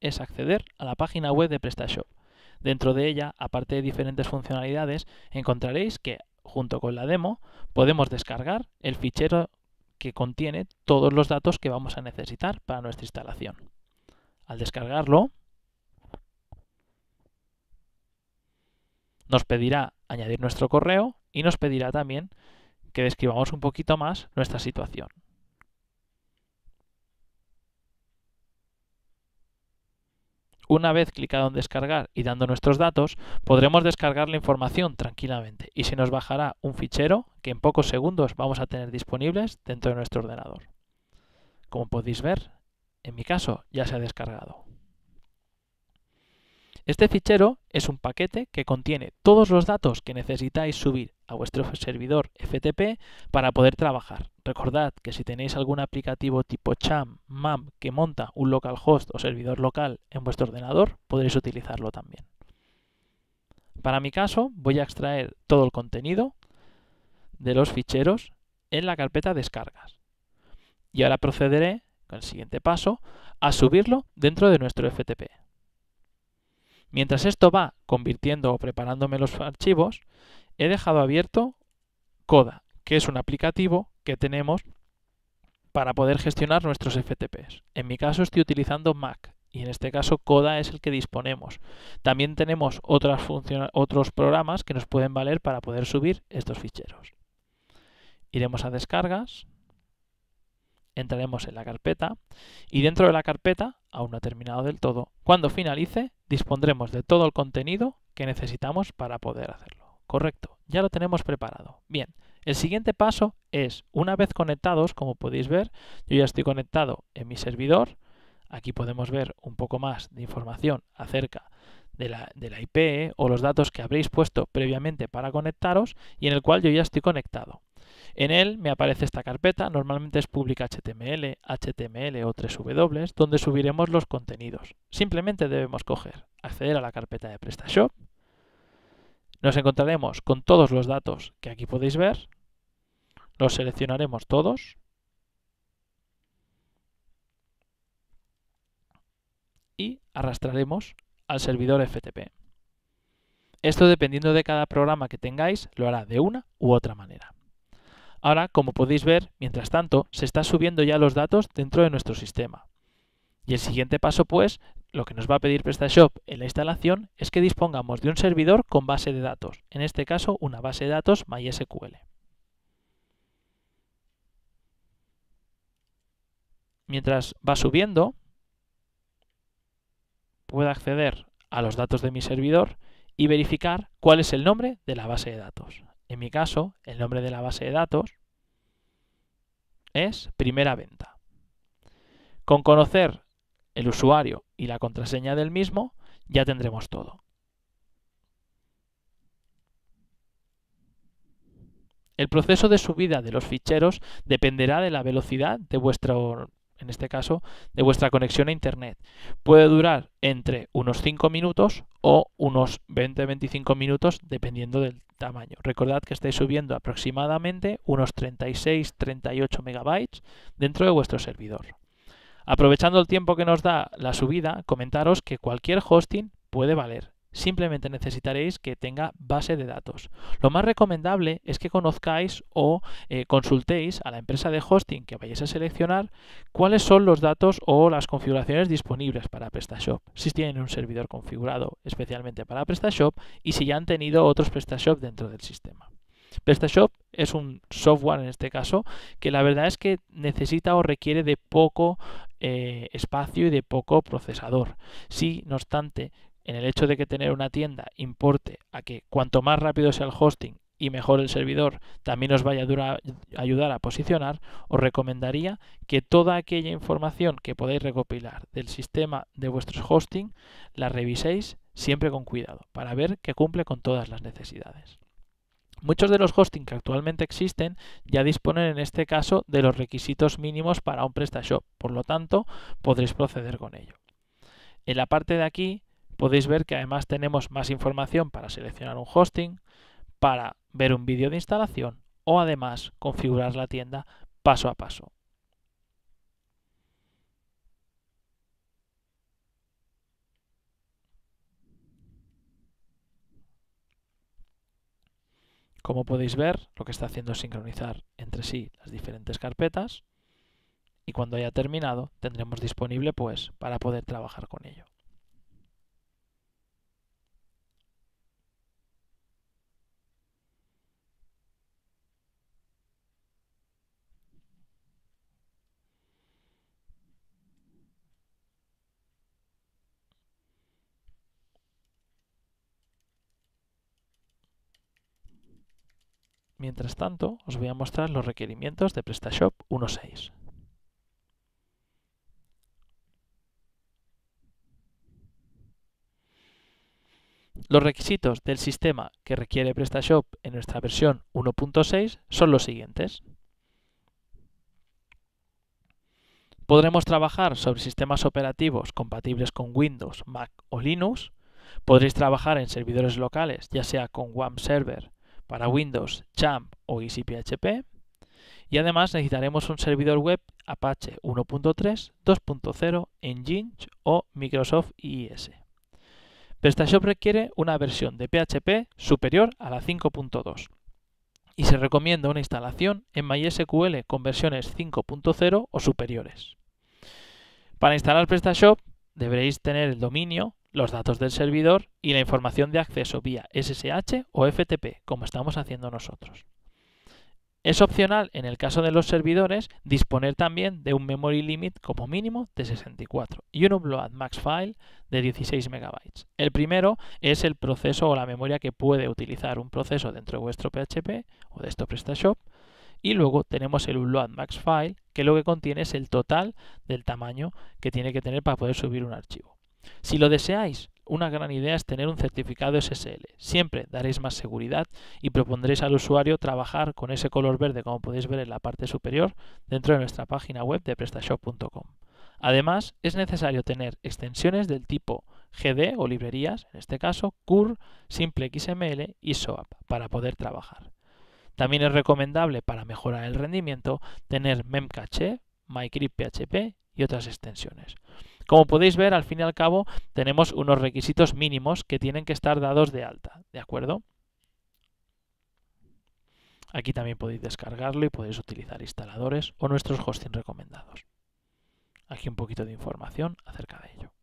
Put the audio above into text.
es acceder a la página web de PrestaShop. Dentro de ella, aparte de diferentes funcionalidades, encontraréis que, junto con la demo, podemos descargar el fichero que contiene todos los datos que vamos a necesitar para nuestra instalación. Al descargarlo, nos pedirá añadir nuestro correo y nos pedirá también que describamos un poquito más nuestra situación. Una vez clicado en descargar y dando nuestros datos, podremos descargar la información tranquilamente y se nos bajará un fichero que en pocos segundos vamos a tener disponibles dentro de nuestro ordenador. Como podéis ver, en mi caso ya se ha descargado. Este fichero es un paquete que contiene todos los datos que necesitáis subir a vuestro servidor FTP para poder trabajar. Recordad que si tenéis algún aplicativo tipo CHAM, MAM que monta un localhost o servidor local en vuestro ordenador, podréis utilizarlo también. Para mi caso, voy a extraer todo el contenido de los ficheros en la carpeta descargas. Y ahora procederé, con el siguiente paso, a subirlo dentro de nuestro FTP. Mientras esto va convirtiendo o preparándome los archivos, he dejado abierto Coda, que es un aplicativo que tenemos para poder gestionar nuestros FTPs. En mi caso estoy utilizando Mac y en este caso Coda es el que disponemos. También tenemos otros programas que nos pueden valer para poder subir estos ficheros. Iremos a descargas, entraremos en la carpeta y dentro de la carpeta, aún no ha terminado del todo, cuando finalice dispondremos de todo el contenido que necesitamos para poder hacerlo. Correcto, ya lo tenemos preparado. Bien, el siguiente paso es, una vez conectados, como podéis ver, yo ya estoy conectado en mi servidor, aquí podemos ver un poco más de información acerca de la, de la IP o los datos que habréis puesto previamente para conectaros y en el cual yo ya estoy conectado. En él me aparece esta carpeta, normalmente es pública HTML, HTML o 3W, donde subiremos los contenidos. Simplemente debemos coger, acceder a la carpeta de PrestaShop, nos encontraremos con todos los datos que aquí podéis ver, los seleccionaremos todos y arrastraremos al servidor FTP. Esto dependiendo de cada programa que tengáis lo hará de una u otra manera. Ahora, como podéis ver, mientras tanto, se están subiendo ya los datos dentro de nuestro sistema. Y el siguiente paso, pues, lo que nos va a pedir PrestaShop en la instalación es que dispongamos de un servidor con base de datos, en este caso una base de datos MySQL. Mientras va subiendo, puedo acceder a los datos de mi servidor y verificar cuál es el nombre de la base de datos. En mi caso, el nombre de la base de datos es primera venta. Con conocer el usuario y la contraseña del mismo, ya tendremos todo. El proceso de subida de los ficheros dependerá de la velocidad de vuestro en este caso, de vuestra conexión a Internet. Puede durar entre unos 5 minutos o unos 20-25 minutos dependiendo del tamaño. Recordad que estáis subiendo aproximadamente unos 36-38 megabytes dentro de vuestro servidor. Aprovechando el tiempo que nos da la subida, comentaros que cualquier hosting puede valer simplemente necesitaréis que tenga base de datos. Lo más recomendable es que conozcáis o eh, consultéis a la empresa de hosting que vayáis a seleccionar cuáles son los datos o las configuraciones disponibles para PrestaShop, si tienen un servidor configurado especialmente para PrestaShop y si ya han tenido otros PrestaShop dentro del sistema. PrestaShop es un software en este caso que la verdad es que necesita o requiere de poco eh, espacio y de poco procesador. Sí, no obstante, en el hecho de que tener una tienda importe a que cuanto más rápido sea el hosting y mejor el servidor también os vaya a ayudar a posicionar, os recomendaría que toda aquella información que podáis recopilar del sistema de vuestros hosting la reviséis siempre con cuidado para ver que cumple con todas las necesidades. Muchos de los hosting que actualmente existen ya disponen en este caso de los requisitos mínimos para un PrestaShop, por lo tanto podréis proceder con ello. En la parte de aquí podéis ver que además tenemos más información para seleccionar un hosting, para ver un vídeo de instalación o además configurar la tienda paso a paso. Como podéis ver, lo que está haciendo es sincronizar entre sí las diferentes carpetas y cuando haya terminado tendremos disponible pues para poder trabajar con ello. Mientras tanto, os voy a mostrar los requerimientos de PrestaShop 1.6. Los requisitos del sistema que requiere PrestaShop en nuestra versión 1.6 son los siguientes. Podremos trabajar sobre sistemas operativos compatibles con Windows, Mac o Linux. Podréis trabajar en servidores locales, ya sea con WAMP Server para Windows, champ o EasyPHP. Y además necesitaremos un servidor web Apache 1.3, 2.0, Engine o Microsoft IIS. E PrestaShop requiere una versión de PHP superior a la 5.2 y se recomienda una instalación en MySQL con versiones 5.0 o superiores. Para instalar PrestaShop deberéis tener el dominio los datos del servidor y la información de acceso vía SSH o FTP, como estamos haciendo nosotros. Es opcional, en el caso de los servidores, disponer también de un memory limit como mínimo de 64 y un upload max file de 16 MB. El primero es el proceso o la memoria que puede utilizar un proceso dentro de vuestro PHP o de esto PrestaShop. Y luego tenemos el upload max file, que lo que contiene es el total del tamaño que tiene que tener para poder subir un archivo. Si lo deseáis, una gran idea es tener un certificado SSL. Siempre daréis más seguridad y propondréis al usuario trabajar con ese color verde como podéis ver en la parte superior dentro de nuestra página web de prestashop.com. Además, es necesario tener extensiones del tipo GD o librerías, en este caso CUR, Simple XML y SOAP para poder trabajar. También es recomendable para mejorar el rendimiento tener memcache, mycryptphp y otras extensiones. Como podéis ver, al fin y al cabo, tenemos unos requisitos mínimos que tienen que estar dados de alta, ¿de acuerdo? Aquí también podéis descargarlo y podéis utilizar instaladores o nuestros hosting recomendados. Aquí un poquito de información acerca de ello.